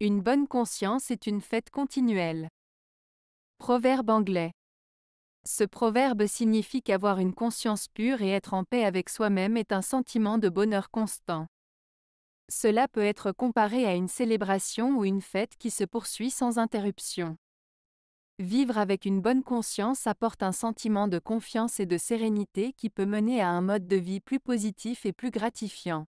Une bonne conscience est une fête continuelle. Proverbe anglais. Ce proverbe signifie qu'avoir une conscience pure et être en paix avec soi-même est un sentiment de bonheur constant. Cela peut être comparé à une célébration ou une fête qui se poursuit sans interruption. Vivre avec une bonne conscience apporte un sentiment de confiance et de sérénité qui peut mener à un mode de vie plus positif et plus gratifiant.